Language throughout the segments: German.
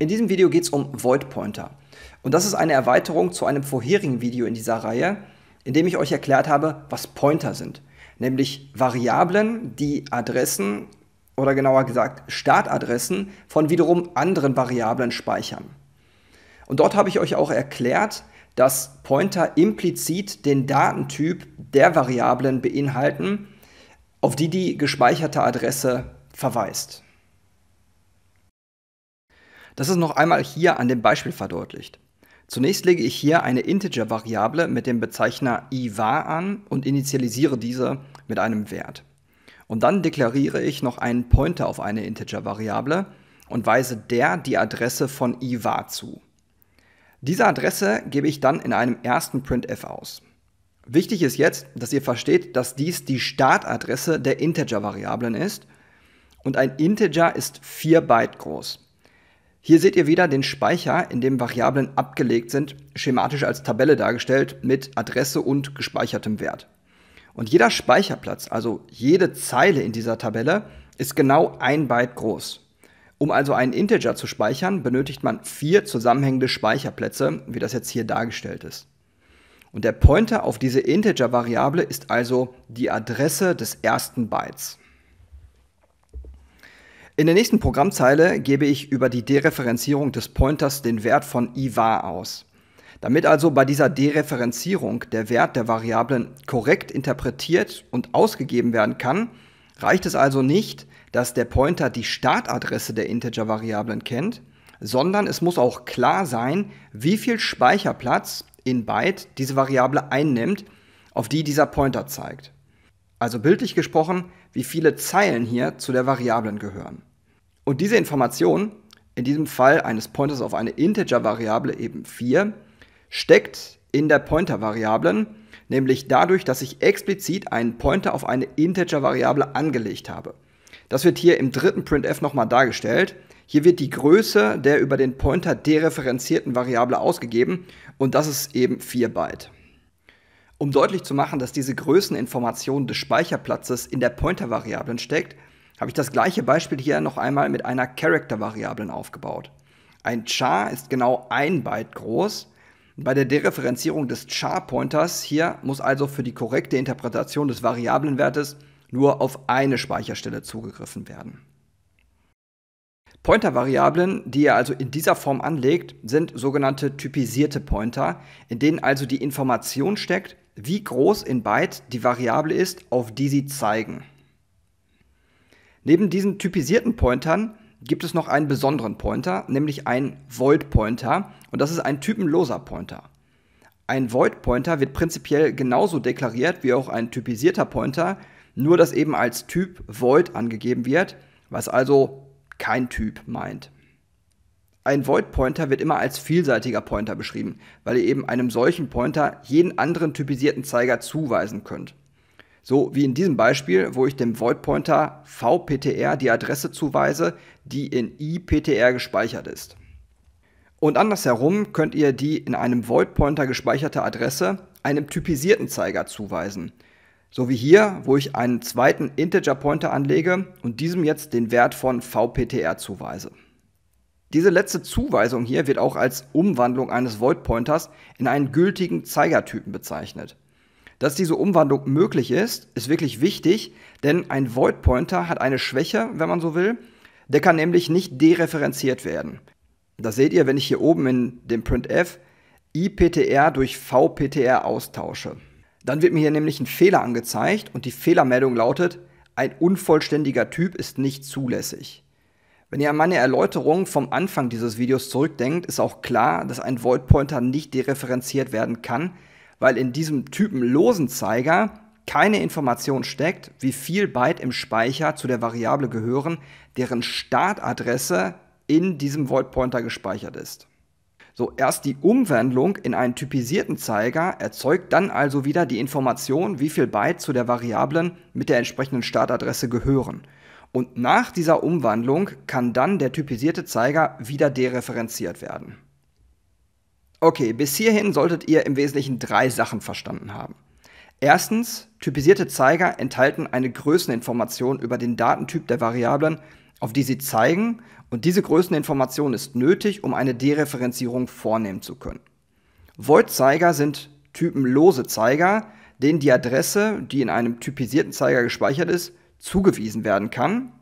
In diesem Video geht es um Void Pointer. Und das ist eine Erweiterung zu einem vorherigen Video in dieser Reihe, in dem ich euch erklärt habe, was Pointer sind. Nämlich Variablen, die Adressen oder genauer gesagt Startadressen von wiederum anderen Variablen speichern. Und dort habe ich euch auch erklärt, dass Pointer implizit den Datentyp der Variablen beinhalten, auf die die gespeicherte Adresse verweist. Das ist noch einmal hier an dem Beispiel verdeutlicht. Zunächst lege ich hier eine Integer-Variable mit dem Bezeichner ivar an und initialisiere diese mit einem Wert. Und dann deklariere ich noch einen Pointer auf eine Integer-Variable und weise der die Adresse von ivar zu. Diese Adresse gebe ich dann in einem ersten Printf aus. Wichtig ist jetzt, dass ihr versteht, dass dies die Startadresse der Integer-Variablen ist und ein Integer ist 4 Byte groß. Hier seht ihr wieder den Speicher, in dem Variablen abgelegt sind, schematisch als Tabelle dargestellt mit Adresse und gespeichertem Wert. Und jeder Speicherplatz, also jede Zeile in dieser Tabelle, ist genau ein Byte groß. Um also einen Integer zu speichern, benötigt man vier zusammenhängende Speicherplätze, wie das jetzt hier dargestellt ist. Und der Pointer auf diese Integer-Variable ist also die Adresse des ersten Bytes. In der nächsten Programmzeile gebe ich über die Dereferenzierung des Pointers den Wert von ivar aus. Damit also bei dieser Dereferenzierung der Wert der Variablen korrekt interpretiert und ausgegeben werden kann, reicht es also nicht, dass der Pointer die Startadresse der Integer-Variablen kennt, sondern es muss auch klar sein, wie viel Speicherplatz in Byte diese Variable einnimmt, auf die dieser Pointer zeigt. Also bildlich gesprochen, wie viele Zeilen hier zu der Variablen gehören. Und diese Information, in diesem Fall eines Pointers auf eine Integer-Variable eben 4, steckt in der Pointer-Variablen, nämlich dadurch, dass ich explizit einen Pointer auf eine Integer-Variable angelegt habe. Das wird hier im dritten printf nochmal dargestellt. Hier wird die Größe der über den Pointer dereferenzierten Variable ausgegeben und das ist eben 4 Byte. Um deutlich zu machen, dass diese Größeninformation des Speicherplatzes in der Pointer-Variablen steckt, habe ich das gleiche Beispiel hier noch einmal mit einer Character-Variablen aufgebaut. Ein char ist genau ein Byte groß. Bei der Dereferenzierung des char-Pointers hier muss also für die korrekte Interpretation des Variablenwertes nur auf eine Speicherstelle zugegriffen werden. Pointer-Variablen, die ihr also in dieser Form anlegt, sind sogenannte typisierte Pointer, in denen also die Information steckt, wie groß in Byte die Variable ist, auf die sie zeigen. Neben diesen typisierten Pointern gibt es noch einen besonderen Pointer, nämlich einen Void-Pointer und das ist ein typenloser Pointer. Ein Void-Pointer wird prinzipiell genauso deklariert wie auch ein typisierter Pointer, nur dass eben als Typ Void angegeben wird, was also kein Typ meint. Ein Void-Pointer wird immer als vielseitiger Pointer beschrieben, weil ihr eben einem solchen Pointer jeden anderen typisierten Zeiger zuweisen könnt. So wie in diesem Beispiel, wo ich dem Void Pointer vptr die Adresse zuweise, die in iptr gespeichert ist. Und andersherum könnt ihr die in einem Void Pointer gespeicherte Adresse einem typisierten Zeiger zuweisen. So wie hier, wo ich einen zweiten Integer Pointer anlege und diesem jetzt den Wert von vptr zuweise. Diese letzte Zuweisung hier wird auch als Umwandlung eines Void Pointers in einen gültigen Zeigertypen bezeichnet. Dass diese Umwandlung möglich ist, ist wirklich wichtig, denn ein Void Pointer hat eine Schwäche, wenn man so will. Der kann nämlich nicht dereferenziert werden. Das seht ihr, wenn ich hier oben in dem printf IPTR durch VPTR austausche. Dann wird mir hier nämlich ein Fehler angezeigt und die Fehlermeldung lautet, ein unvollständiger Typ ist nicht zulässig. Wenn ihr an meine Erläuterung vom Anfang dieses Videos zurückdenkt, ist auch klar, dass ein Void Pointer nicht dereferenziert werden kann, weil in diesem typenlosen Zeiger keine Information steckt, wie viel Byte im Speicher zu der Variable gehören, deren Startadresse in diesem Void Pointer gespeichert ist. So, erst die Umwandlung in einen typisierten Zeiger erzeugt dann also wieder die Information, wie viel Byte zu der Variablen mit der entsprechenden Startadresse gehören. Und nach dieser Umwandlung kann dann der typisierte Zeiger wieder dereferenziert werden. Okay, bis hierhin solltet ihr im Wesentlichen drei Sachen verstanden haben. Erstens, typisierte Zeiger enthalten eine Größeninformation über den Datentyp der Variablen, auf die sie zeigen, und diese Größeninformation ist nötig, um eine Dereferenzierung vornehmen zu können. Void-Zeiger sind typenlose Zeiger, denen die Adresse, die in einem typisierten Zeiger gespeichert ist, zugewiesen werden kann.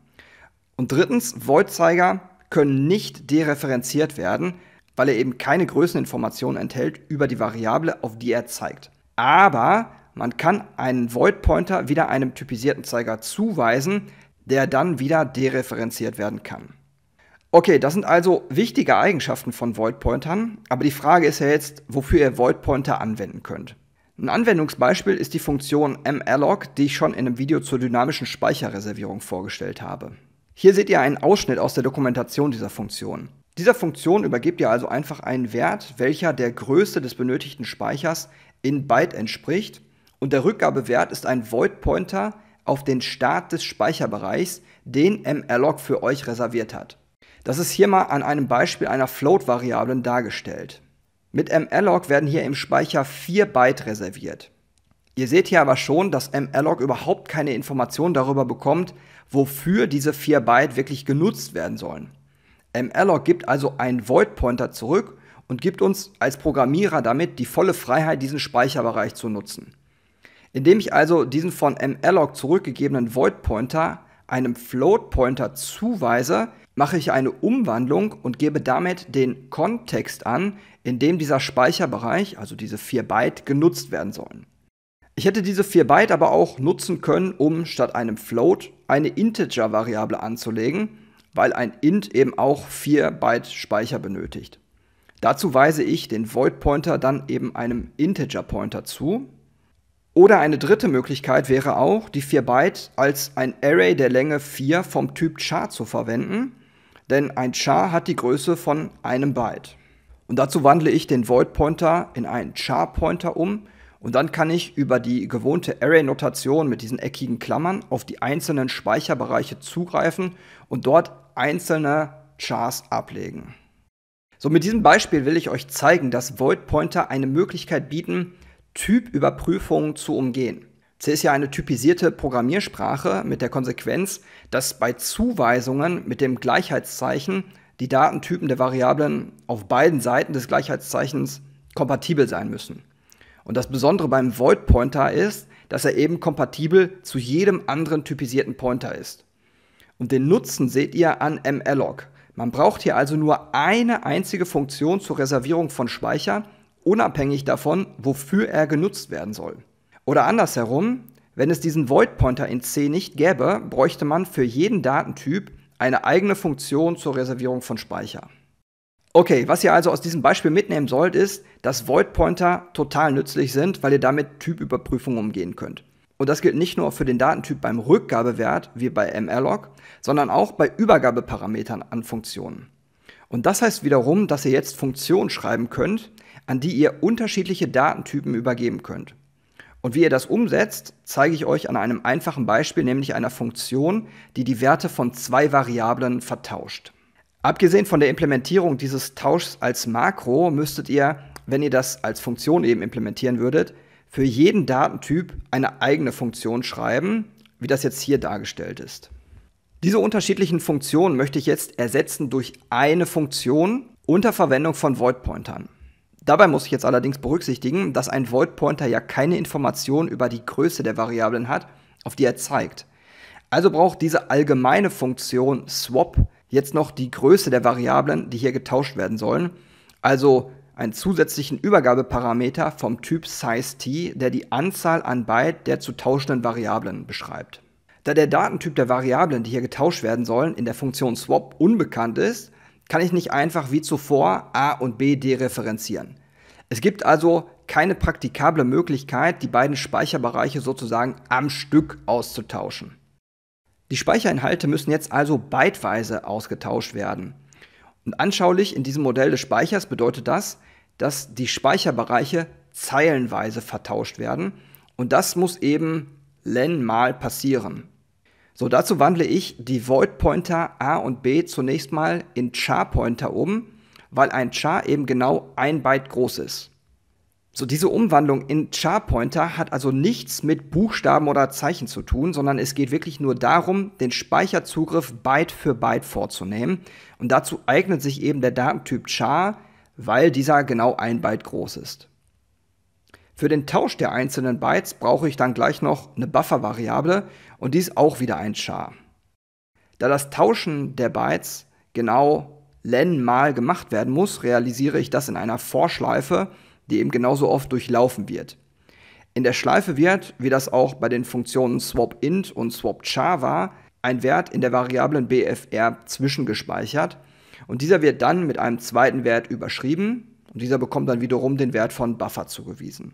Und drittens, Void-Zeiger können nicht dereferenziert werden, weil er eben keine Größeninformationen enthält über die Variable, auf die er zeigt. Aber man kann einen Void Pointer wieder einem typisierten Zeiger zuweisen, der dann wieder dereferenziert werden kann. Okay, das sind also wichtige Eigenschaften von Void Pointern, aber die Frage ist ja jetzt, wofür ihr Void Pointer anwenden könnt. Ein Anwendungsbeispiel ist die Funktion malloc, die ich schon in einem Video zur dynamischen Speicherreservierung vorgestellt habe. Hier seht ihr einen Ausschnitt aus der Dokumentation dieser Funktion. Dieser Funktion übergibt ihr also einfach einen Wert, welcher der Größe des benötigten Speichers in Byte entspricht und der Rückgabewert ist ein Void-Pointer auf den Start des Speicherbereichs, den mAlloc für euch reserviert hat. Das ist hier mal an einem Beispiel einer Float-Variablen dargestellt. Mit mAlloc werden hier im Speicher 4 Byte reserviert. Ihr seht hier aber schon, dass mAlloc überhaupt keine Informationen darüber bekommt, wofür diese 4 Byte wirklich genutzt werden sollen malloc gibt also einen Void-Pointer zurück und gibt uns als Programmierer damit die volle Freiheit, diesen Speicherbereich zu nutzen. Indem ich also diesen von malloc zurückgegebenen Void-Pointer einem Float-Pointer zuweise, mache ich eine Umwandlung und gebe damit den Kontext an, in dem dieser Speicherbereich, also diese 4 Byte, genutzt werden sollen. Ich hätte diese 4 Byte aber auch nutzen können, um statt einem Float eine Integer-Variable anzulegen, weil ein int eben auch 4 Byte Speicher benötigt. Dazu weise ich den Void Pointer dann eben einem Integer Pointer zu. Oder eine dritte Möglichkeit wäre auch, die 4 Byte als ein Array der Länge 4 vom Typ Char zu verwenden, denn ein Char hat die Größe von einem Byte. Und dazu wandle ich den Void Pointer in einen Char Pointer um und dann kann ich über die gewohnte Array-Notation mit diesen eckigen Klammern auf die einzelnen Speicherbereiche zugreifen und dort einzelne Chars ablegen. So, mit diesem Beispiel will ich euch zeigen, dass Void Pointer eine Möglichkeit bieten, Typüberprüfungen zu umgehen. C ist ja eine typisierte Programmiersprache mit der Konsequenz, dass bei Zuweisungen mit dem Gleichheitszeichen die Datentypen der Variablen auf beiden Seiten des Gleichheitszeichens kompatibel sein müssen. Und das Besondere beim Void Pointer ist, dass er eben kompatibel zu jedem anderen typisierten Pointer ist. Und den Nutzen seht ihr an mllog. Man braucht hier also nur eine einzige Funktion zur Reservierung von Speicher, unabhängig davon, wofür er genutzt werden soll. Oder andersherum, wenn es diesen Void Pointer in C nicht gäbe, bräuchte man für jeden Datentyp eine eigene Funktion zur Reservierung von Speicher. Okay, was ihr also aus diesem Beispiel mitnehmen sollt, ist, dass Void Pointer total nützlich sind, weil ihr damit Typüberprüfungen umgehen könnt. Und das gilt nicht nur für den Datentyp beim Rückgabewert, wie bei mrlog, sondern auch bei Übergabeparametern an Funktionen. Und das heißt wiederum, dass ihr jetzt Funktionen schreiben könnt, an die ihr unterschiedliche Datentypen übergeben könnt. Und wie ihr das umsetzt, zeige ich euch an einem einfachen Beispiel, nämlich einer Funktion, die die Werte von zwei Variablen vertauscht. Abgesehen von der Implementierung dieses Tauschs als Makro müsstet ihr, wenn ihr das als Funktion eben implementieren würdet, für jeden Datentyp eine eigene Funktion schreiben, wie das jetzt hier dargestellt ist. Diese unterschiedlichen Funktionen möchte ich jetzt ersetzen durch eine Funktion unter Verwendung von Void-Pointern. Dabei muss ich jetzt allerdings berücksichtigen, dass ein Void-Pointer ja keine Information über die Größe der Variablen hat, auf die er zeigt. Also braucht diese allgemeine Funktion swap jetzt noch die Größe der Variablen, die hier getauscht werden sollen, also einen zusätzlichen Übergabeparameter vom Typ SizeT, der die Anzahl an Byte der zu tauschenden Variablen beschreibt. Da der Datentyp der Variablen, die hier getauscht werden sollen, in der Funktion swap unbekannt ist, kann ich nicht einfach wie zuvor a und b dereferenzieren. Es gibt also keine praktikable Möglichkeit, die beiden Speicherbereiche sozusagen am Stück auszutauschen. Die Speicherinhalte müssen jetzt also byteweise ausgetauscht werden. Und anschaulich in diesem Modell des Speichers bedeutet das, dass die Speicherbereiche zeilenweise vertauscht werden und das muss eben len mal passieren. So, dazu wandle ich die Void-Pointer A und B zunächst mal in Char-Pointer um, weil ein Char eben genau ein Byte groß ist. So, diese Umwandlung in Char-Pointer hat also nichts mit Buchstaben oder Zeichen zu tun, sondern es geht wirklich nur darum, den Speicherzugriff Byte für Byte vorzunehmen. Und dazu eignet sich eben der Datentyp Char, weil dieser genau ein Byte groß ist. Für den Tausch der einzelnen Bytes brauche ich dann gleich noch eine Buffer-Variable und dies auch wieder ein Char. Da das Tauschen der Bytes genau len mal gemacht werden muss, realisiere ich das in einer Vorschleife, die eben genauso oft durchlaufen wird. In der Schleife wird, wie das auch bei den Funktionen swapInt und swapChar war, ein Wert in der Variablen bfr zwischengespeichert, und dieser wird dann mit einem zweiten Wert überschrieben und dieser bekommt dann wiederum den Wert von Buffer zugewiesen.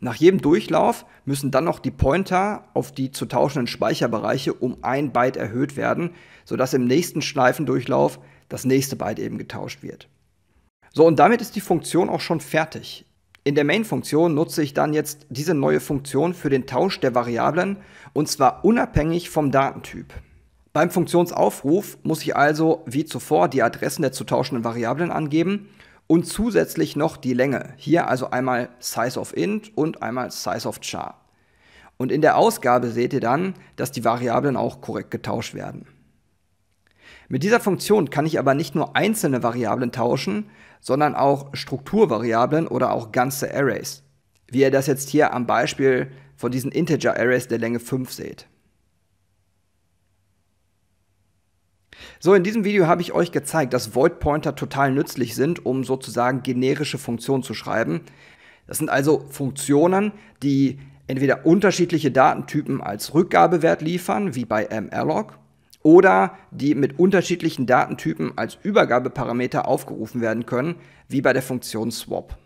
Nach jedem Durchlauf müssen dann noch die Pointer auf die zu tauschenden Speicherbereiche um ein Byte erhöht werden, sodass im nächsten Schleifendurchlauf das nächste Byte eben getauscht wird. So, und damit ist die Funktion auch schon fertig. In der Main-Funktion nutze ich dann jetzt diese neue Funktion für den Tausch der Variablen und zwar unabhängig vom Datentyp. Beim Funktionsaufruf muss ich also wie zuvor die Adressen der zu tauschenden Variablen angeben und zusätzlich noch die Länge. Hier also einmal size of int und einmal size of char. Und in der Ausgabe seht ihr dann, dass die Variablen auch korrekt getauscht werden. Mit dieser Funktion kann ich aber nicht nur einzelne Variablen tauschen, sondern auch Strukturvariablen oder auch ganze Arrays, wie ihr das jetzt hier am Beispiel von diesen Integer-Arrays der Länge 5 seht. So, in diesem Video habe ich euch gezeigt, dass Void Pointer total nützlich sind, um sozusagen generische Funktionen zu schreiben. Das sind also Funktionen, die entweder unterschiedliche Datentypen als Rückgabewert liefern, wie bei mrlog, oder die mit unterschiedlichen Datentypen als Übergabeparameter aufgerufen werden können, wie bei der Funktion swap.